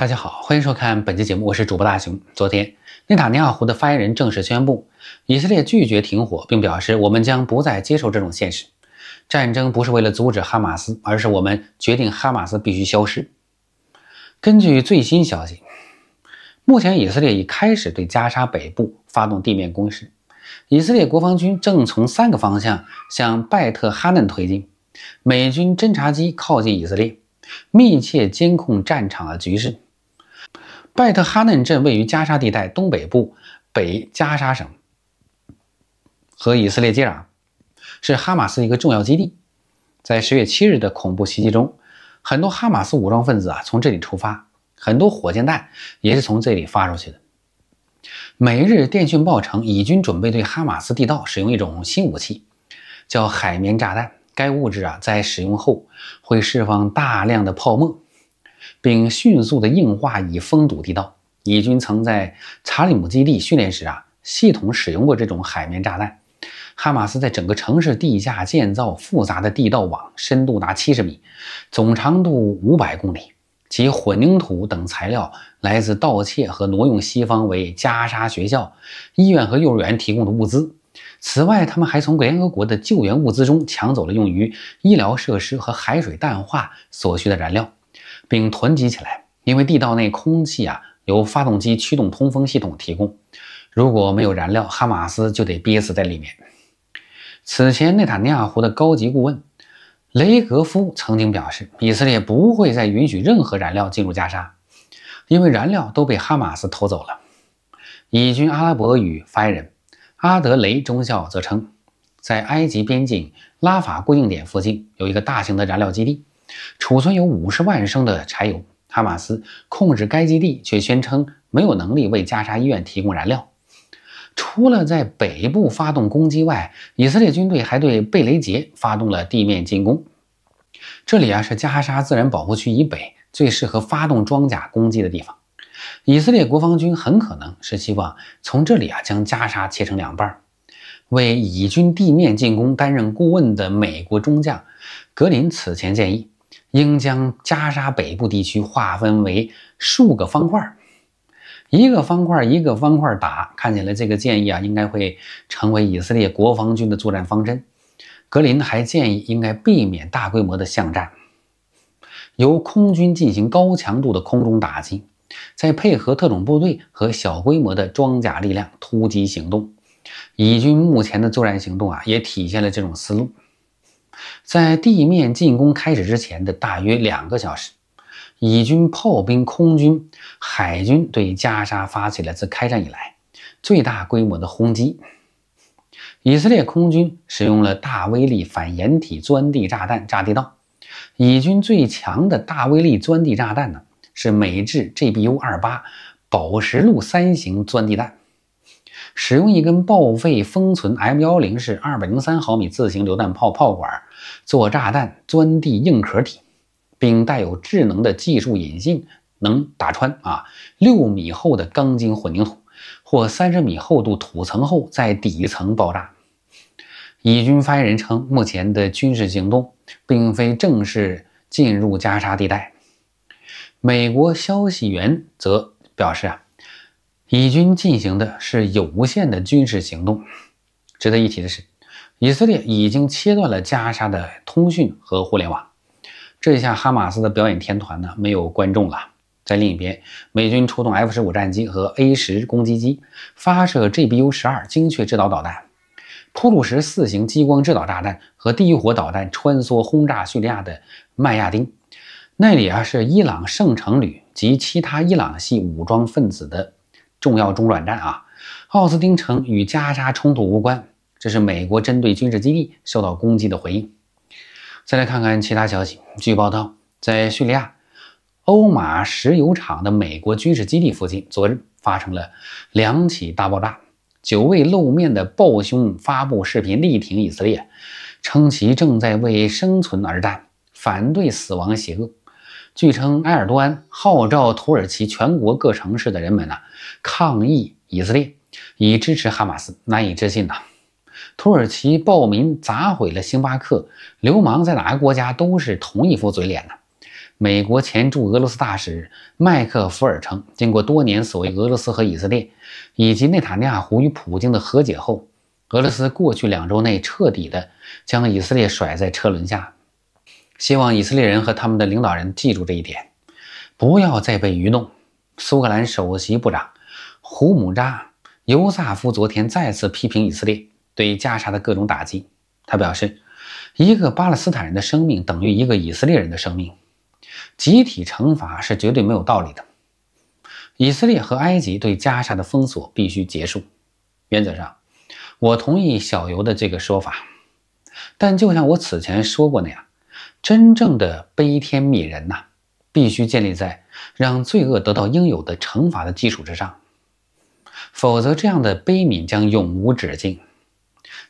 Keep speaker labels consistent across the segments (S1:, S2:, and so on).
S1: 大家好，欢迎收看本期节目，我是主播大熊。昨天，内塔尼亚胡的发言人正式宣布，以色列拒绝停火，并表示我们将不再接受这种现实。战争不是为了阻止哈马斯，而是我们决定哈马斯必须消失。根据最新消息，目前以色列已开始对加沙北部发动地面攻势，以色列国防军正从三个方向向拜特哈嫩推进。美军侦察机靠近以色列，密切监控战场的局势。拜特哈嫩镇位于加沙地带东北部，北加沙省和以色列接壤，是哈马斯一个重要基地。在十月七日的恐怖袭击中，很多哈马斯武装分子啊从这里出发，很多火箭弹也是从这里发出去的。美日电讯报称，以军准备对哈马斯地道使用一种新武器，叫海绵炸弹。该物质啊在使用后会释放大量的泡沫。并迅速地硬化以封堵地道。以军曾在查理姆基地训练时啊，系统使用过这种海绵炸弹。哈马斯在整个城市地下建造复杂的地道网，深度达七十米，总长度五百公里。其混凝土等材料来自盗窃和挪用西方为加沙学校、医院和幼儿园提供的物资。此外，他们还从联合国的救援物资中抢走了用于医疗设施和海水淡化所需的燃料。并囤积起来，因为地道内空气啊由发动机驱动通风系统提供。如果没有燃料，哈马斯就得憋死在里面。此前，内塔尼亚胡的高级顾问雷格夫曾经表示，以色列不会再允许任何燃料进入加沙，因为燃料都被哈马斯偷走了。以军阿拉伯语发言人阿德雷中校则称，在埃及边境拉法固定点附近有一个大型的燃料基地。储存有五十万升的柴油，哈马斯控制该基地，却宣称没有能力为加沙医院提供燃料。除了在北部发动攻击外，以色列军队还对贝雷杰发动了地面进攻。这里啊是加沙自然保护区以北最适合发动装甲攻击的地方。以色列国防军很可能是希望从这里啊将加沙切成两半，为以军地面进攻担任顾问的美国中将格林此前建议。应将加沙北部地区划分为数个方块，一个方块一个方块打。看起来这个建议啊，应该会成为以色列国防军的作战方针。格林还建议应该避免大规模的巷战，由空军进行高强度的空中打击，再配合特种部队和小规模的装甲力量突击行动。以军目前的作战行动啊，也体现了这种思路。在地面进攻开始之前的大约两个小时，以军炮兵、空军、海军对加沙发起了自开战以来最大规模的轰击。以色列空军使用了大威力反掩体钻地炸弹炸地道。以军最强的大威力钻地炸弹呢，是美制 GBU-28 宝石路三型钻地弹。使用一根报废封存 M 幺零式二百零三毫米自行榴弹炮炮管做炸弹钻地硬壳体，并带有智能的技术引信，能打穿啊六米厚的钢筋混凝土或三十米厚度土层后，在底层爆炸。以军发言人称，目前的军事行动并非正式进入加沙地带。美国消息源则表示啊。以军进行的是有限的军事行动。值得一提的是，以色列已经切断了加沙的通讯和互联网。这下哈马斯的表演天团呢，没有观众了。在另一边，美军出动 F 十五战机和 A 十攻击机，发射 GBU 十二精确制导导弹、普鲁什四型激光制导炸弹和地狱火导弹，穿梭轰炸叙利亚的迈亚丁。那里啊，是伊朗圣城旅及其他伊朗系武装分子的。重要中转站啊，奥斯汀城与加沙冲突无关，这是美国针对军事基地受到攻击的回应。再来看看其他消息，据报道，在叙利亚欧马石油厂的美国军事基地附近，昨日发生了两起大爆炸。久未露面的暴兄发布视频力挺以色列，称其正在为生存而战，反对死亡邪恶。据称，埃尔多安号召土耳其全国各城市的人们呢抗议以色列，以支持哈马斯。难以置信呐！土耳其暴民砸毁了星巴克。流氓在哪个国家都是同一副嘴脸呢？美国前驻俄罗斯大使麦克弗尔称，经过多年所谓俄罗斯和以色列以及内塔尼亚胡与普京的和解后，俄罗斯过去两周内彻底的将以色列甩在车轮下。希望以色列人和他们的领导人记住这一点，不要再被愚弄。苏格兰首席部长胡姆扎尤萨夫昨天再次批评以色列对加沙的各种打击。他表示：“一个巴勒斯坦人的生命等于一个以色列人的生命，集体惩罚是绝对没有道理的。以色列和埃及对加沙的封锁必须结束。”原则上，我同意小尤的这个说法，但就像我此前说过那样。真正的悲天悯人呐，必须建立在让罪恶得到应有的惩罚的基础之上，否则这样的悲悯将永无止境。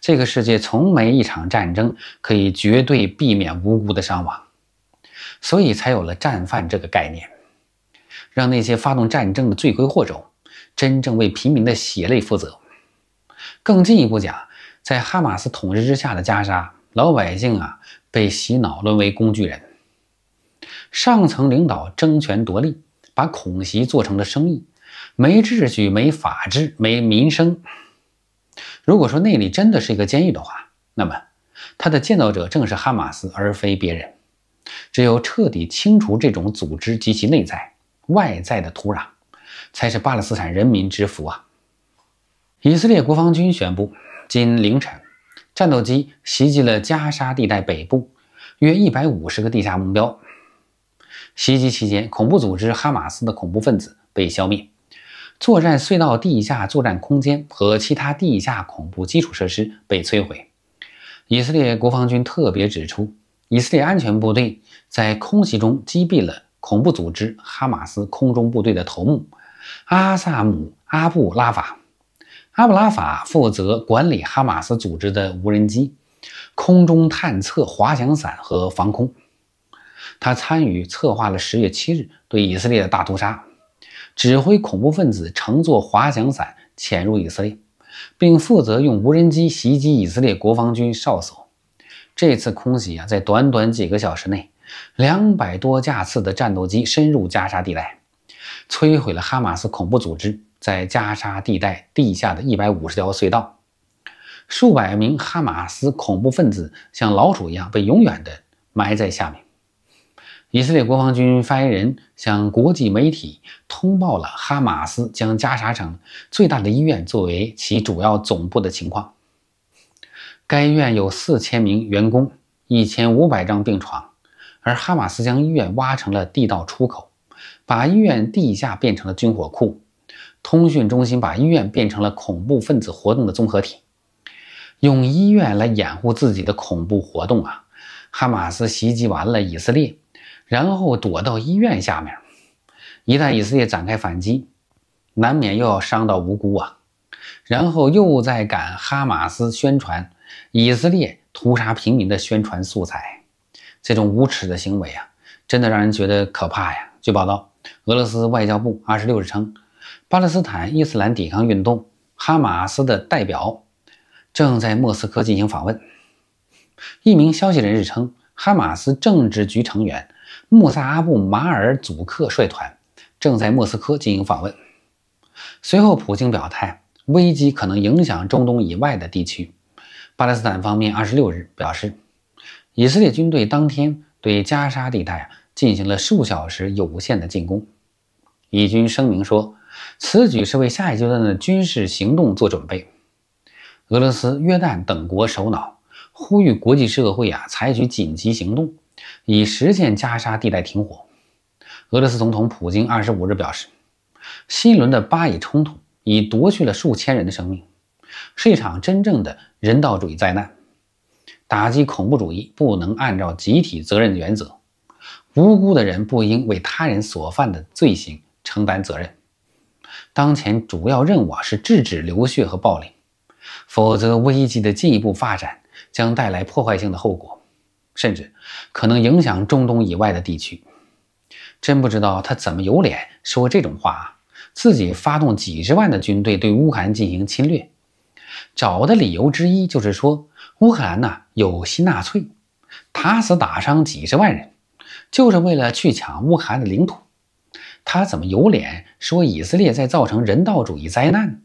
S1: 这个世界从没一场战争可以绝对避免无辜的伤亡，所以才有了战犯这个概念，让那些发动战争的罪魁祸首真正为平民的血泪负责。更进一步讲，在哈马斯统治之下的加沙老百姓啊。被洗脑沦为工具人，上层领导争权夺利，把恐袭做成了生意，没秩序、没法治、没民生。如果说那里真的是一个监狱的话，那么它的建造者正是哈马斯，而非别人。只有彻底清除这种组织及其内在、外在的土壤，才是巴勒斯坦人民之福啊！以色列国防军宣布，今凌晨。战斗机袭击了加沙地带北部约一百五十个地下目标。袭击期间，恐怖组织哈马斯的恐怖分子被消灭，作战隧道、地下作战空间和其他地下恐怖基础设施被摧毁。以色列国防军特别指出，以色列安全部队在空袭中击毙了恐怖组织哈马斯空中部队的头目阿萨姆·阿布拉法。阿布拉法负责管理哈马斯组织的无人机、空中探测、滑翔伞和防空。他参与策划了十月七日对以色列的大屠杀，指挥恐怖分子乘坐滑翔伞潜入以色列，并负责用无人机袭击以色列国防军哨所。这次空袭啊，在短短几个小时内，两百多架次的战斗机深入加沙地带，摧毁了哈马斯恐怖组织。在加沙地带地下的一百五十条隧道，数百名哈马斯恐怖分子像老鼠一样被永远地埋在下面。以色列国防军发言人向国际媒体通报了哈马斯将加沙城最大的医院作为其主要总部的情况。该院有四千名员工、一千五百张病床，而哈马斯将医院挖成了地道出口，把医院地下变成了军火库。通讯中心把医院变成了恐怖分子活动的综合体，用医院来掩护自己的恐怖活动啊！哈马斯袭击完了以色列，然后躲到医院下面，一旦以色列展开反击，难免又要伤到无辜啊！然后又在赶哈马斯宣传以色列屠杀平民的宣传素材，这种无耻的行为啊，真的让人觉得可怕呀！据报道，俄罗斯外交部二十六日称。巴勒斯坦伊斯兰抵抗运动（哈马斯）的代表正在莫斯科进行访问。一名消息人士称，哈马斯政治局成员穆萨·阿布马尔祖克率团正在莫斯科进行访问。随后，普京表态，危机可能影响中东以外的地区。巴勒斯坦方面二十六日表示，以色列军队当天对加沙地带进行了数小时有限的进攻。以军声明说。此举是为下一阶段的军事行动做准备。俄罗斯、约旦等国首脑呼吁国际社会啊，采取紧急行动，以实现加沙地带停火。俄罗斯总统普京二十五日表示，新一轮的巴以冲突已夺去了数千人的生命，是一场真正的人道主义灾难。打击恐怖主义不能按照集体责任原则，无辜的人不应为他人所犯的罪行承担责任。当前主要任务啊是制止流血和暴力，否则危机的进一步发展将带来破坏性的后果，甚至可能影响中东以外的地区。真不知道他怎么有脸说这种话啊！自己发动几十万的军队对乌克兰进行侵略，找的理由之一就是说乌克兰呢有吸纳粹，打死打伤几十万人，就是为了去抢乌克兰的领土。他怎么有脸说以色列在造成人道主义灾难？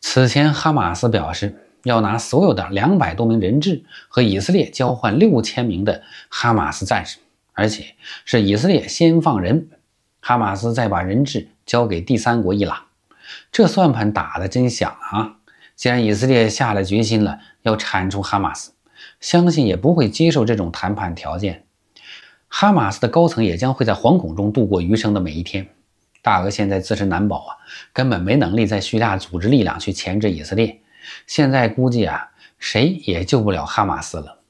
S1: 此前，哈马斯表示要拿所有的两百多名人质和以色列交换六千名的哈马斯战士，而且是以以色列先放人，哈马斯再把人质交给第三国伊朗。这算盘打得真响啊！既然以色列下了决心了要铲除哈马斯，相信也不会接受这种谈判条件。哈马斯的高层也将会在惶恐中度过余生的每一天。大俄现在自身难保啊，根本没能力再蓄大组织力量去钳制以色列。现在估计啊，谁也救不了哈马斯了。